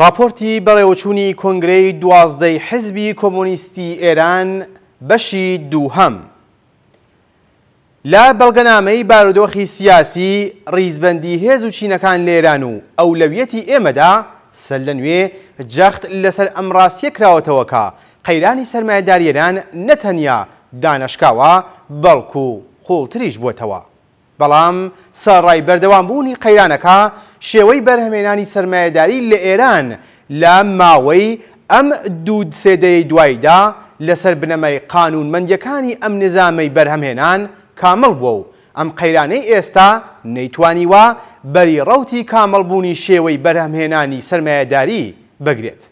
راپۆرتی بەڕێوەچوونی کۆنگرەی دوازدەی حزبی کۆمونیستی ئێران بەشی دووهەم لە بەڵگەنامەی بارودۆخی سیاسی ڕیزبندی هێز و چینەکان لێران و ئەولەویەتی ئێمەدا سەر لە نوێ جەخت لەسەر ئەمڕاستیە کراوەتەوەکە قەیرانی سەرمایهداریێران نەتەنیا دانشکاوە بەڵکو و قوڵتریش بووتەوە بەڵام سەڕای بەردەوام بوونی قەیرانەکە شێوەی بەرهەمێنانی سرمایهداری لە ئێران لە ماوەی ئەم دوو سێدەی دوایدا لەسەر بنەمای قانونمەندیەکانی ئەم نظامەی بەرهەمهێنان کامەڵ بووە و ئەم قەیرانەی ئێستا نەیتوانیوە بەری ڕوتی کامەڵبوونی شێوەی بەرهەمهێنانی سرمایهداری بگرێت.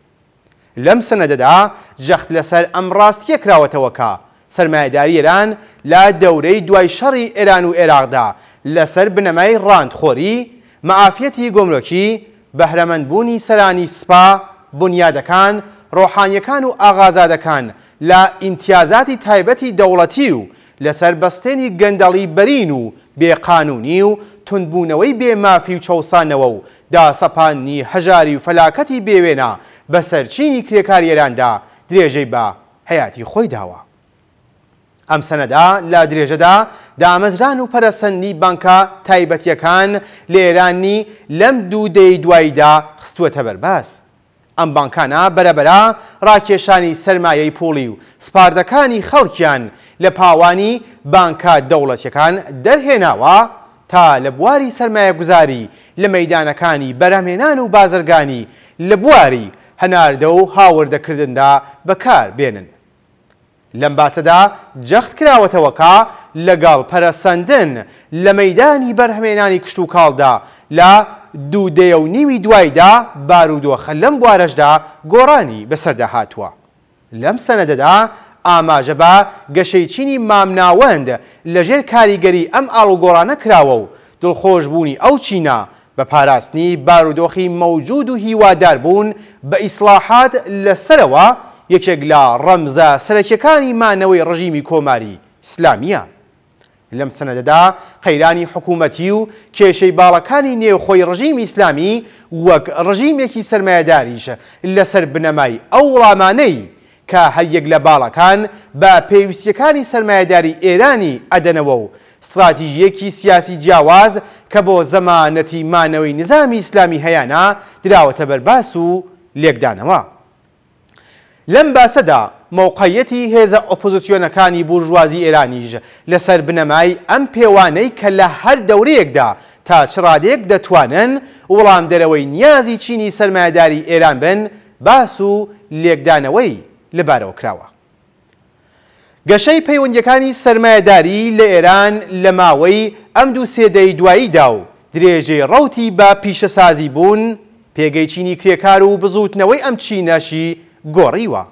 لەم سنەدەدا جەخت لەسەر ئەم ڕاستیە کراوەتەوەکە سەرمایداری ئێران لا دەورەی دوای شەڕی ئێران و عێراقدا لەسەر بنەمای ڕاندخۆری مەعافەتی گۆمرۆکی بەهرەمەندبوونی سەرانی سپا بنیادەکان ڕۆحانیەکان و ئاغازادەکان لا ئیمتیازاتی تایبەتی دەوڵەتی و لەسەر بەستێنی گەندەڵی بەرین و بێقانونی و تونبوونەوەی بێمافی و چاوسانەوە و داسەپانی هەژاری و فەلاکەتی بێوێنە بەسەرچینی کرێکاریێراندا درێژەی بە حیاتی خۆی داوە ئەم سەنەدا لە درێژەدا دامەزران و پەرەسەندی بانکە تایبەتیەکان لێرانی لەم دوو دەی دواییدا خستووەتە بەرباس. ئەم بانکانە بەرەبەرە ڕاکێشانی سەرمایەی پۆلی و سپاردەکانی خەڵکیان لە پاوانی بانکە دەوڵەتیەکان دەرهێناوە تا لە بواری سەرمایە گوزاری لە مەدانەکانی بەرامهێنان و بازرگانی لە بواری هەناردە و هاوردەکردندا بەکار بێنن. لەم باچەدا جەخت کراوەتەوەکە لەگەڵ پەرەسەندن لە مەدانی بەرهمێنانی کشت و کاڵدا لە دوو دێ و نیوی دوایدا بارودۆخە لەم بوارەشدا گۆڕانی بەسەردا هاتووە. لەم سەنەدەدا ئاماژە بە گەشەیچینی مامناوەند لەژێر کاریگەری ئەم ئاڵوگۆڕانە کراوە و دڵخۆش بوونی ئەو چینە بە پاراستنی بارودۆخی مەوجود و هیوادار بوون بە ئیسلاحات لەسەرەوە یەکێک لە ڕەمزە سەرەکیەکانی مانەوەی ڕژیمی کۆماری ئسلامیە لەم سەنەدەدا قەیرانی حکوومەتی و کێشەی باڵەکانی نێوخۆی ڕژیمی ئیسلامی وەک ڕژیمێکی سرمایهداریشە لەسەر بنەمای ئەو ڕامانەی کە هەیەک لە باڵەکان بە پێویستیەکانی سرمایهداری ئێرانی ئەدەنەوە و استراتیژیەکی سیاسی جیاواز کە بۆ زەمانەتی مانەوەی نظامی ئیسلامی هەیەە دراوەتە بەرباس و لێکدانەوە. لەم باسەدا مۆقعەتی هێزە ئۆپۆزیسیۆنەکانی بورژوازی ئێرانیژ لەسەر بنەمای ئەم پێوانەی کە لە هەر دەورەیەکدا تا چڕادێک دەتوانن وەڵام دەرەوەی نیازی چینی سەرمایداری ئێران بن باس و لێکدانەوەی لەبارەوە کراوە. گەشەی پەیوەندەکانی سەرمایداری لە ئێران لە ماوەی ئەم دوو سێدەی دواییدا و درێژێ ڕوتی بە پیشەسازی بوون پێگەی چینی کرێکار و بزوتنەوەی ئەم چینەشی گۆڕیوە.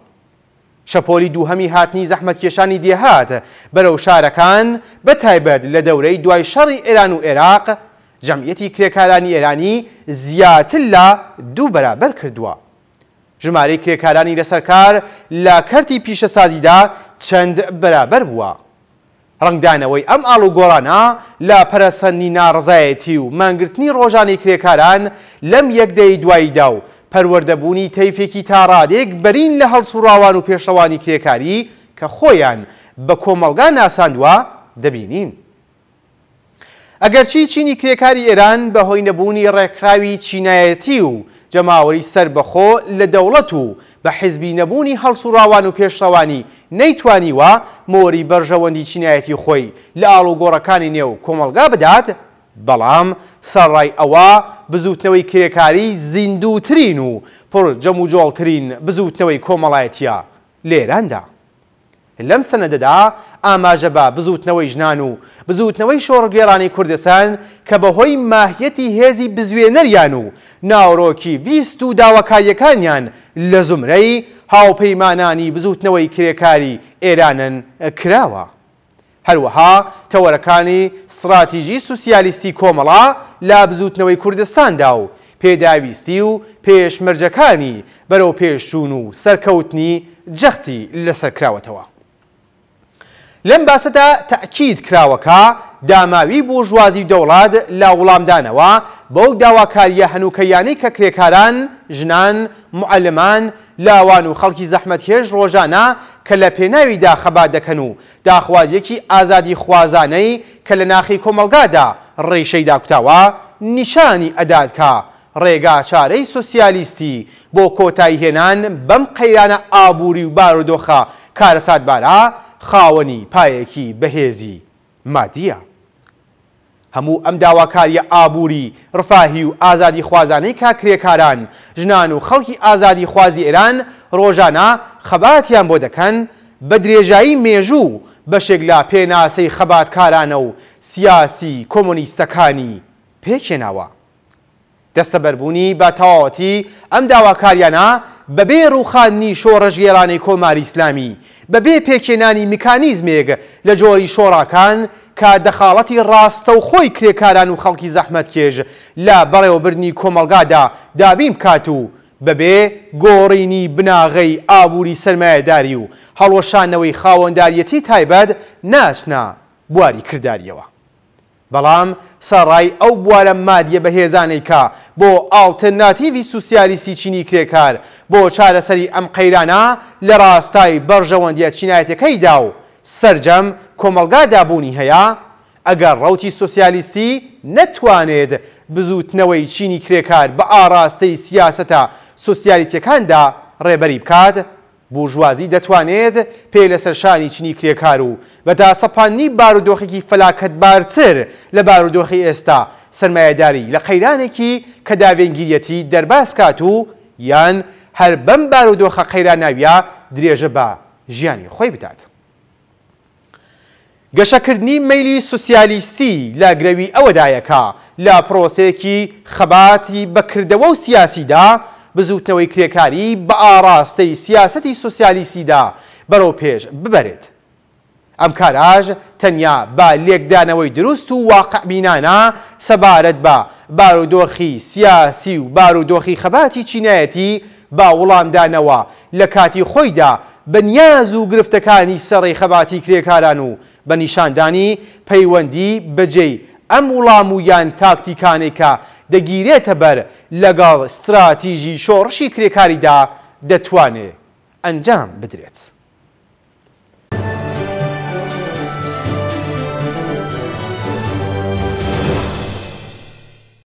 شەپۆلی دووهەمی هاتنی زەحمەت کێشانی دێهات بەرەو شارەکان بەتایبەت لە دەورەی دوای شەڕی ئێران و عێراق جەمعەتی کرێکارانی ئێرانی زیاتر لە دوو بەرابەر کردووە. ژمارەی کرێکارانی لەسەرکار لە کەرتی پیشەسازیدا چەند بەرابەر بووە. ڕنگدانەوەی ئەم ئاڵو گۆڕانە لە پەرەسەندی ناڕزایەتی و مانگرتنی ڕۆژانی کرێکاران لەم یەکدەی دواییدا و پەروەردەبوونی تەیفێکی تاڕادێک بەرین لە هەڵسوڕاوان و پێشەوانی کرێکاری کە خۆیان بە کۆمەلگا ناساندووە دەبینین. ئەگەرچی چینی کرێکاری ئێران بە هۆی نەبوونی ڕێکراوی چینایەتی و جەماوەری سربەخۆ لە دەوڵەت و بە حزبی نەبوونی هەڵسوڕاوان و پێشەوانی نەیتوانیوە مۆری بەرژەوەندی چینایەتی خۆی لە ئاڵوگۆڕەکانی نێو کۆمەلگا بدات بەڵام سەرڕای ئەوە بزوتنەوەی کرێکاری زیندوترین و پڕ جەموجۆڵترین بزوتنەوەی کۆمەڵایەتە لێراندا. لەم سەنەدەدا ئاماژە بە بزوتنەوەی ژنان و بزوتنەوەی شۆڕگێرانی کوردستان کە بەهۆی ماهیەتی هێزی بزوێنەریان و ناوڕۆکی ویست و داواکاریەکانیان لە زمرەی هاوپەیمانانی بزوتنەوەی کرێکاری ئێرانن کراوە. هەروەها تەوەرەکانی سراتیژی سوسیالیستی کۆمەڵا لابزوتنەوەی کوردستاندا و پێداویستی و پێشمەرجەکانی بەرەو پێشچوون و سەرکەوتنی جەختی لەسەرکراوەتەوە. لەم باسەدا تەکیید کراوەکە داماوی بۆژوازی دەوڵات لا وڵامدانەوە بەو داواکاریە هەنووکەیانەی کە کرێکاران ژنان معلمان لاوان و خەڵکی زەحمەتهێش ڕۆژانە کە لە پێناوی داخەبا دەکەن و داخوازیەکی ئازادی خوازانەی کە لە ناخی کۆمەلگادا ڕێشەی داکتاوە نیشانی ئەدادکە ڕێگا چارەی سوسیالیستی بۆ کۆتایی هێنان بەم قەیرانە ئابووری و بارودۆخە کارەسات بارە خاوەنی پایەکی بەهێزی مادیە. هەموو ئەم داواکاریە ئابووری ڕفاهی و ئازادی خوازانەی کاکرێکاران ژنان و خەڵکی ئازادی خوازی ئێران ڕۆژانە خەباتیان بۆ دەکەن بە درێژایی مێژوو بەشێک لا پێناسەی خەباتکارانە و سیاسی کۆمونیستەکانی پێکێناوە دەستەبەربوونی بە تەواوەتی ئەم داواکاریانە بەبێ ڕوخانی شۆڕژگێرانی کۆماری ئیسلامی بەبێ پێکێنانی مکانیزمێک لە جۆری شۆڕاکان کە دەخاڵەتی ڕاستە و خۆی کرێکاران و خەڵکی زەحمەت کێژ لە بەڕێوەبرنی کۆمەلگادا دابیم کات و بەبێ گۆڕینی بناغەی ئابووری سرمایەداری و هەڵۆشانەوەی خاوەنداریەتی تایبەت ناشنا بواری کردداریەوە. بەڵام سەڕای ئەو بوارە مادیە بەهێزانەی کا بۆ ئاڵتەناتیوی سوسیالیسی چینی کرێکار بۆ چارەسەری ئەم قەیرانە لە ڕاستای بەرژەوەندیە چینایەتەکەیدا و سرجەم کۆمەلگادابوونی هەیە ئەگەر ڕوتی سوسیالیستی نەتوانێت بزوتنەوەی چینی کرێکار بە ئاراستەی سیاسەتە سوسیالیتەکاندا ڕێبەری بکات بوژوازی دەتوانێت پێی لەسەر شانی چنی کرێکار و بەدا سەپانی بارودۆخێکی فەلاکەتبارتر لە بارودۆخی ئێستا سرمایهداری لە قەیرانێکی کە داوێنگیریەتی دەرباز کات و یان هەر بەم بارودۆخە قەیران ناویە درێژە بە ژیانی خۆی بدات. گەشەکردنی مەلی سوسیالیستی لە گرەوی ئەوەدایەکە لە پرۆسەیەکی خەباتی بەکردەوە و سیاسیدا بزوتنەوەی کرێکاری بە ئاراستەی سیاسەتی سوسیالیسیدا بەرەو پێش ببەرێت. ئەم کاراژ تەنیا با لێکدانەوەی دروست و واقعبینانە سەبارەت بە بارودۆخی سیاسی و بارودۆخی خەباتی چینایەتی با وڵامدانەوە لە کاتی خۆیدا بەنیاز و گرفتەکانی سەڕی خەباتی کرێکاران و بە نیشاندانی پەیوەندی بەجێی ئەم وڵام و یان تاکتیکانێکە دەگیرێتە بەر لەگەڵ استراتیژی شۆڕشی کرێکاریدا دەتوانێت ئەنجام بدرێت.